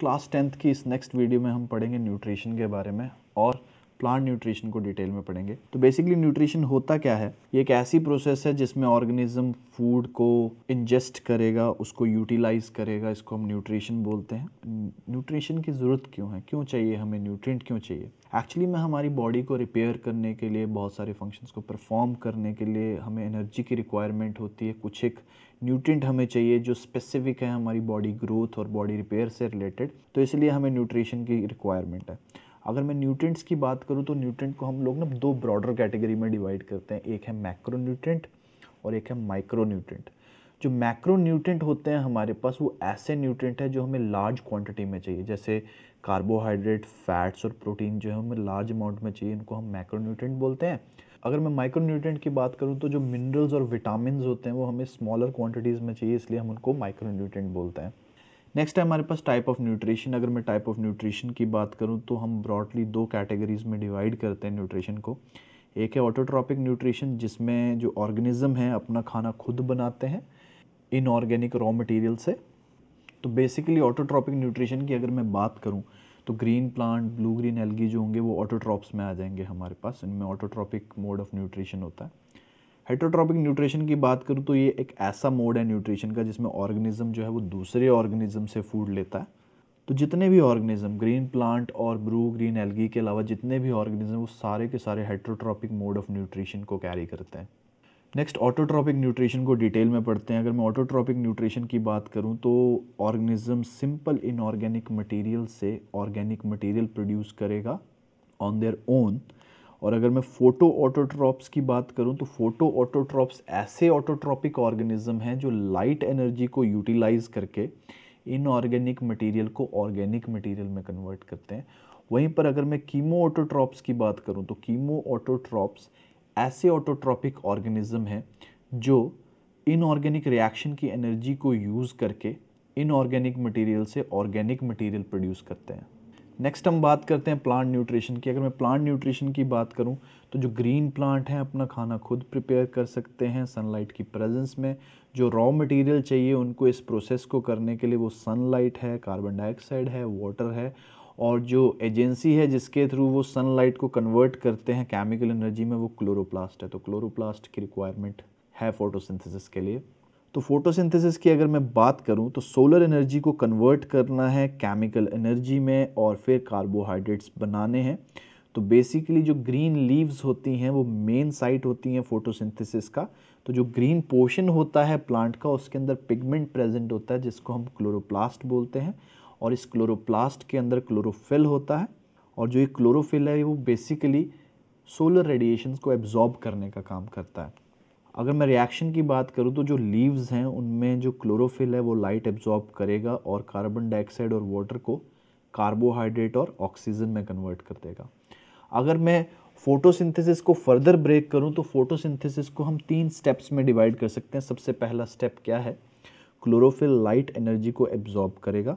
class tenth की इस next video में हम पढ़ेंगे न्यूट्रिशन के बारे में और प्लांट न्यूट्रिशन को डिटेल में पढ़ेंगे तो बेसिकली न्यूट्रिशन होता क्या है ये एक ऐसी प्रोसेस है जिसमें ऑर्गेनिज्म फूड को इंजेस्ट करेगा उसको यूटिलाइज करेगा इसको हम न्यूट्रिशन बोलते हैं न्यूट्रिशन की ज़रूरत क्यों है क्यों चाहिए हमें न्यूट्रिएंट क्यों चाहिए एक्चुअली में हमारी बॉडी को रिपेयर करने के लिए बहुत सारे फंक्शंस को परफॉर्म करने के लिए हमें एनर्जी की रिक्वायरमेंट होती है कुछ एक न्यूट्रिएंट हमें चाहिए जो स्पेसिफिक है हमारी बॉडी ग्रोथ और बॉडी रिपेयर से रिलेटेड तो इसलिए हमें न्यूट्रिशन की रिक्वायरमेंट है अगर मैं न्यूट्रिएंट्स की बात करूँ तो न्यूट्रिएंट को हम लोग ना दो ब्रॉडर कैटेगरी में डिवाइड करते हैं एक है मैक्रो न्यूट्रेंट और एक है माइक्रो न्यूट्रेंट जो मैक्रो न्यूट्रेंट होते हैं हमारे पास वो ऐसे न्यूट्रेंट है जो हमें लार्ज क्वांटिटी में चाहिए जैसे कार्बोहाइड्रेट फैट्स और प्रोटीन जो है हमें लार्ज अमाउंट में चाहिए इनको हम मैक्रो न्यूट्रेंट बोलते हैं अगर मैं माइक्रो न्यूट्रेंट की बात करूँ तो जो मिनरल्स और विटामिन होते हैं वो हमें स्मॉलर क्वान्टिटीज़ में चाहिए इसलिए हम उनको माइक्रो न्यूट्रेंट बोलते हैं नेक्स्ट है हमारे पास टाइप ऑफ न्यूट्रिशन अगर मैं टाइप ऑफ न्यूट्रिशन की बात करूँ तो हम ब्रॉडली दो कैटेगरीज़ में डिवाइड करते हैं न्यूट्रिशन को एक है ऑटोट्रॉपिक न्यूट्रिशन जिसमें जो ऑर्गेनिज्म है अपना खाना खुद बनाते हैं इनऑर्गेनिक रॉ मटेरियल से तो बेसिकली ऑटोट्रॉपिक न्यूट्रिशन की अगर मैं बात करूँ तो green plant blue green algae जो होंगे वो ऑटोट्रॉप्स में आ जाएंगे हमारे पास इनमें ऑटोट्रॉपिक मोड ऑफ न्यूट्रिशन होता है हेट्रोट्रॉपिक न्यूट्रिशन की बात करूँ तो ये एक ऐसा मोड है न्यूट्रिशन का जिसमें ऑर्गेनिज्म जो है वो दूसरे ऑर्गेनिज्म से फूड लेता है तो जितने भी ऑर्गेनिज्म ग्रीन प्लांट और ब्रू ग्रीन एल्गी के अलावा जितने भी ऑर्गेनिज्म वो सारे के सारे हेट्रोट्रॉपिक मोड ऑफ न्यूट्रिशन को कैरी करते हैं नेक्स्ट ऑटोट्रॉपिक न्यूट्रिशन को डिटेल में पढ़ते हैं अगर मैं ऑटोट्रॉपिक न्यूट्रिशन की बात करूं तो ऑर्गेनिज्म सिंपल इनऑर्गेनिक मटेरियल से ऑर्गेनिक मटेरियल प्रोड्यूस करेगा ऑन देयर ओन और अगर मैं फोटो ऑटोट्रॉप्स की बात करूं तो फोटो ऑटोट्रॉप्स ऐसे ऑटोट्रॉपिक ऑर्गेनिज्म हैं जो लाइट एनर्जी को यूटिलाइज करके इनऑर्गेनिक मटेरियल को ऑर्गेनिक मटेरियल में कन्वर्ट करते हैं वहीं पर अगर मैं कीमो ऑटोट्रॉप्स की बात करूं तो कीमो ऑटोट्रॉप्स ऐसे ऑटोट्रॉपिक ऑर्गेनिज्म हैं जो इनऑर्गेनिक रिएक्शन की एनर्जी को यूज़ करके इनऑर्गेनिक मटेरियल से ऑर्गेनिक मटेरियल प्रोड्यूस करते हैं नेक्स्ट हम बात करते हैं प्लांट न्यूट्रिशन की अगर मैं प्लांट न्यूट्रिशन की बात करूं तो जो ग्रीन प्लांट हैं अपना खाना खुद प्रिपेयर कर सकते हैं सनलाइट की प्रेजेंस में जो रॉ मटेरियल चाहिए उनको इस प्रोसेस को करने के लिए वो सनलाइट है कार्बन डाइऑक्साइड है वाटर है और जो एजेंसी है जिसके थ्रू वो सनलाइट को कन्वर्ट करते हैं केमिकल एनर्जी में वो क्लोरोप्लास्ट है तो क्लोरोप्लास्ट की रिक्वायरमेंट है फोटोसिंथेसिस के लिए तो फोटोसिंथेसिस की अगर मैं बात करूं तो सोलर एनर्जी को कन्वर्ट करना है केमिकल एनर्जी में और फिर कार्बोहाइड्रेट्स बनाने हैं तो बेसिकली जो ग्रीन लीव्स होती हैं वो मेन साइट होती हैं फोटोसिंथेसिस का तो जो ग्रीन पोर्शन होता है प्लांट का उसके अंदर पिगमेंट प्रेजेंट होता है जिसको हम क्लोरोप्लास्ट बोलते हैं और इस क्लोरोप्लास्ट के अंदर क्लोरोफिल होता है और जो ये क्लोरोफिल है वो बेसिकली सोलर रेडिएशंस को एब्जॉर्ब करने का काम करता है अगर मैं रिएक्शन की बात करूँ तो जो लीव्स हैं उनमें जो क्लोरोफिल है वो लाइट एब्जॉर्ब करेगा और कार्बन डाइऑक्साइड और वाटर को कार्बोहाइड्रेट और ऑक्सीजन में कन्वर्ट कर देगा अगर मैं फोटोसिंथेसिस को फर्दर ब्रेक करूं तो फोटोसिंथेसिस को हम तीन स्टेप्स में डिवाइड कर सकते हैं सबसे पहला स्टेप क्या है क्लोरोफिल लाइट एनर्जी को एब्जॉर्ब करेगा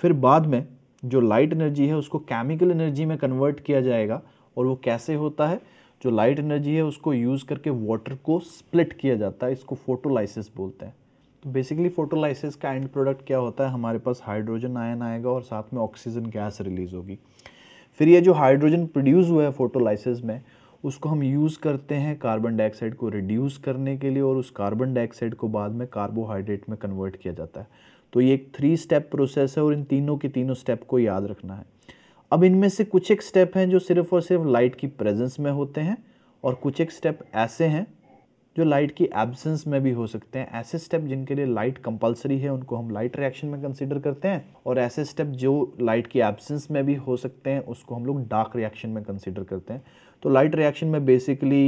फिर बाद में जो लाइट एनर्जी है उसको केमिकल एनर्जी में कन्वर्ट किया जाएगा और वो कैसे होता है जो लाइट एनर्जी है उसको यूज़ करके वाटर को स्प्लिट किया जाता है इसको फोटोलाइसिस बोलते हैं तो बेसिकली फोटोलाइसिस का एंड प्रोडक्ट क्या होता है हमारे पास हाइड्रोजन आयन आएगा और साथ में ऑक्सीजन गैस रिलीज होगी फिर ये जो हाइड्रोजन प्रोड्यूस हुआ है फोटोलाइसिस में उसको हम यूज़ करते हैं कार्बन डाइऑक्साइड को रिड्यूस करने के लिए और उस कार्बन डाइऑक्साइड को बाद में कार्बोहाइड्रेट में कन्वर्ट किया जाता है तो ये एक थ्री स्टेप प्रोसेस है और इन तीनों के तीनों स्टेप को याद रखना है अब इनमें से कुछ एक स्टेप हैं जो सिर्फ और सिर्फ लाइट की प्रेजेंस में होते हैं और कुछ एक स्टेप ऐसे हैं जो लाइट की एब्सेंस में भी हो सकते हैं ऐसे स्टेप जिनके लिए लाइट कंपलसरी है उनको हम लाइट रिएक्शन में कंसिडर करते हैं और ऐसे स्टेप जो लाइट की एब्सेंस में भी हो सकते हैं उसको हम लोग डार्क रिएक्शन में कंसिडर करते हैं तो लाइट रिएक्शन में बेसिकली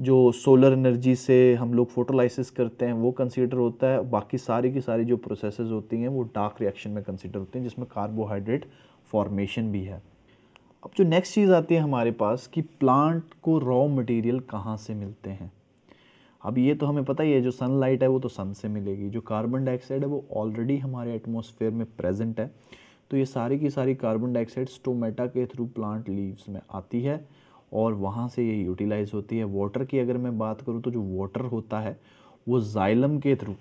जो सोलर एनर्जी से हम लोग फोटोलाइसिस करते हैं वो कंसीडर होता है बाकी सारी की सारी जो प्रोसेसेस होती हैं वो डार्क रिएक्शन में कंसीडर होती हैं जिसमें कार्बोहाइड्रेट फॉर्मेशन भी है अब जो नेक्स्ट चीज़ आती है हमारे पास कि प्लांट को रॉ मटेरियल कहाँ से मिलते हैं अब ये तो हमें पता ही है जो सनलाइट है वो तो सन से मिलेगी जो कार्बन डाइऑक्साइड है वो ऑलरेडी हमारे एटमोसफेयर में प्रेजेंट है तो ये सारी की सारी कार्बन डाइऑक्साइड स्टोमेटा के थ्रू प्लांट लीव्स में आती है और वहाँ से ये यूटिलाइज़ होती है वाटर की अगर मैं बात करूँ तो जो वाटर होता है वो जाइलम के थ्रू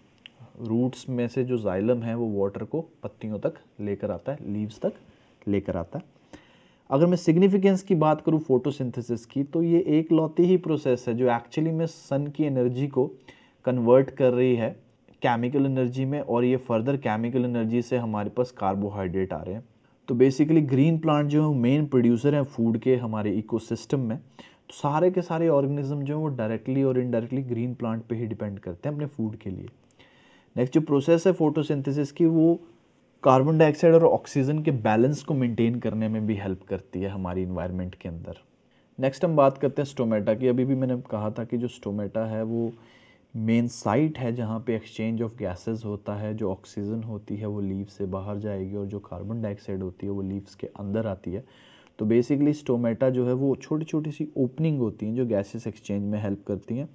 रूट्स में से जो जाइलम है वो वाटर को पत्तियों तक लेकर आता है लीव्स तक लेकर आता है अगर मैं सिग्निफिकेंस की बात करूँ फोटोसिंथेसिस की तो ये एक लौती ही प्रोसेस है जो एक्चुअली में सन की एनर्जी को कन्वर्ट कर रही है केमिकल एनर्जी में और ये फर्दर केमिकल एनर्जी से हमारे पास कार्बोहाइड्रेट आ रहे हैं तो बेसिकली ग्रीन प्लांट जो है मेन प्रोड्यूसर हैं फूड के हमारे इकोसिस्टम में तो सारे के सारे ऑर्गेनिज्म जो हैं वो डायरेक्टली और इनडायरेक्टली ग्रीन प्लांट पे ही डिपेंड करते हैं अपने फूड के लिए नेक्स्ट जो प्रोसेस है फोटोसिंथेसिस की वो कार्बन डाइऑक्साइड और ऑक्सीजन के बैलेंस को मेंटेन करने में भी हेल्प करती है हमारी इन्वायरमेंट के अंदर नेक्स्ट हम बात करते हैं स्टोमेटा की अभी भी मैंने कहा था कि जो स्टोमेटा है वो मेन साइट है जहाँ पे एक्सचेंज ऑफ गैसेस होता है जो ऑक्सीजन होती है वो लीव से बाहर जाएगी और जो कार्बन डाइऑक्साइड होती है वो लीव्स के अंदर आती है तो बेसिकली स्टोमेटा जो है वो छोटी छोटी सी ओपनिंग होती हैं जो गैसेस एक्सचेंज में हेल्प करती हैं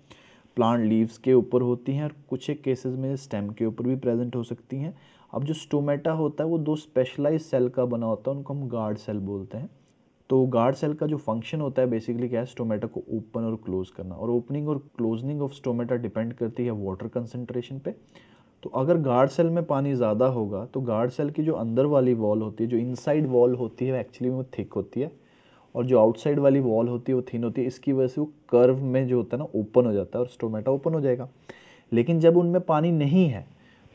प्लांट लीव्स के ऊपर होती हैं और कुछ एक केसेज में स्टेम के ऊपर भी प्रेजेंट हो सकती हैं अब जो स्टोमेटा होता है वो दो स्पेशलाइज सेल का बना होता है उनको हम गार्ड सेल बोलते हैं तो गार्ड सेल का जो फंक्शन होता है बेसिकली क्या है स्टोमेटा को ओपन और क्लोज करना और ओपनिंग और क्लोजनिंग ऑफ स्टोमेटा डिपेंड करती है वाटर कंसनट्रेशन पे तो अगर गार्ड सेल में पानी ज़्यादा होगा तो गार्ड सेल की जो अंदर वाली वॉल होती है जो इनसाइड वॉल होती है एक्चुअली वो थिक होती है और जो आउटसाइड वाली वॉल होती है वो थिन होती है इसकी वजह से वो कर्व में जो होता है ना ओपन हो जाता है और स्टोमेटा ओपन हो जाएगा लेकिन जब उनमें पानी नहीं है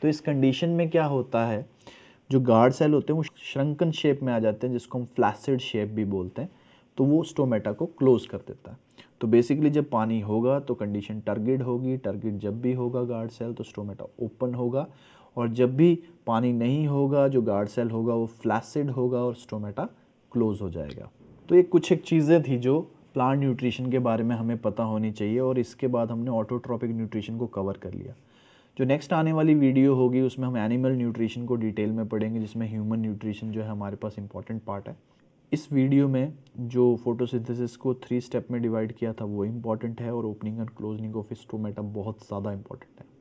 तो इस कंडीशन में क्या होता है जो गार्ड सेल होते हैं वो श्रंकन शेप में आ जाते हैं जिसको हम फ्लैसिड शेप भी बोलते हैं तो वो स्टोमेटा को क्लोज़ कर देता है तो बेसिकली जब पानी होगा तो कंडीशन टर्गिड होगी टर्गिड जब भी होगा गार्ड सेल तो स्टोमेटा ओपन होगा और जब भी पानी नहीं होगा जो गार्ड सेल होगा वो फ्लैसिड होगा और स्टोमेटा क्लोज़ हो जाएगा तो ये कुछ एक चीज़ें थी जो प्लांट न्यूट्रिशन के बारे में हमें पता होनी चाहिए और इसके बाद हमने ऑटोट्रॉपिक न्यूट्रिशन को कवर कर लिया जो नेक्स्ट आने वाली वीडियो होगी उसमें हम एनिमल न्यूट्रिशन को डिटेल में पढ़ेंगे जिसमें ह्यूमन न्यूट्रिशन जो है हमारे पास इंपॉर्टेंट पार्ट है इस वीडियो में जो फोटोसिंथेसिस को थ्री स्टेप में डिवाइड किया था वो इम्पॉर्टेंट है और opening and closing of stomata बहुत ज़्यादा इंपॉर्टेंट है